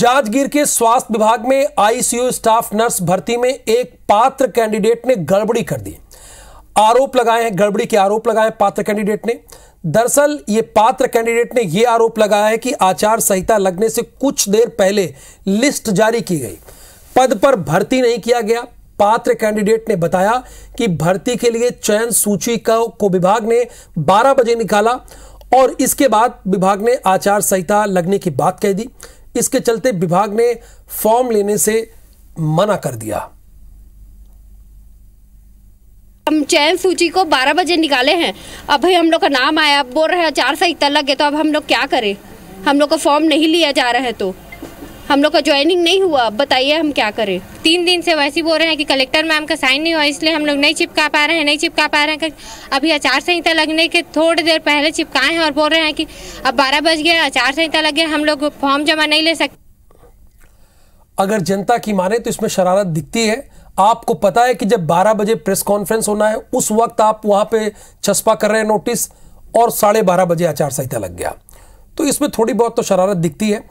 जांजगीर के स्वास्थ्य विभाग में आईसीयू स्टाफ नर्स भर्ती में एक पात्र कैंडिडेट ने गड़बड़ी कर दी आरोप लगाए हैं गड़बड़ी के आरोप लगाए पात्र कैंडिडेट ने दरअसल ये पात्र कैंडिडेट ने यह आरोप लगाया है कि आचार संहिता लगने से कुछ देर पहले लिस्ट जारी की गई पद पर भर्ती नहीं किया गया पात्र कैंडिडेट ने बताया कि भर्ती के लिए चयन सूची का को विभाग ने 12 बजे निकाला और इसके बाद विभाग ने आचार संहिता लगने की बात कह दी इसके चलते विभाग ने फॉर्म लेने से मना कर दिया हम चयन सूची को 12 बजे निकाले हैं अभी हम लोग का नाम आया बोल रहे हैं चार सौ इकता लग गए तो अब हम लोग क्या करें हम लोग को फॉर्म नहीं लिया जा रहा है तो हम लोग का ज्वाइनिंग नहीं हुआ बताइए हम क्या करें तीन दिन से वैसे बोल रहे हैं कि कलेक्टर मैम का साइन नहीं हुआ इसलिए हम लोग नहीं चिपका पा रहे हैं नहीं चिपका पा रहे हैं अभी आचार संहिता लगने के थोड़ी देर पहले चिपकाए हैं और बोल रहे हैं कि अब बारह बज गया आचार संहिता लग गया हम लोग फॉर्म जमा नहीं ले सकते अगर जनता की माने तो इसमें शरारत दिखती है आपको पता है कि जब 12 बजे प्रेस कॉन्फ्रेंस होना है उस वक्त आप वहां पे चस्पा कर रहे हैं नोटिस और साढ़े बारह बजे आचार संहिता लग गया तो इसमें थोड़ी बहुत तो शरारत दिखती है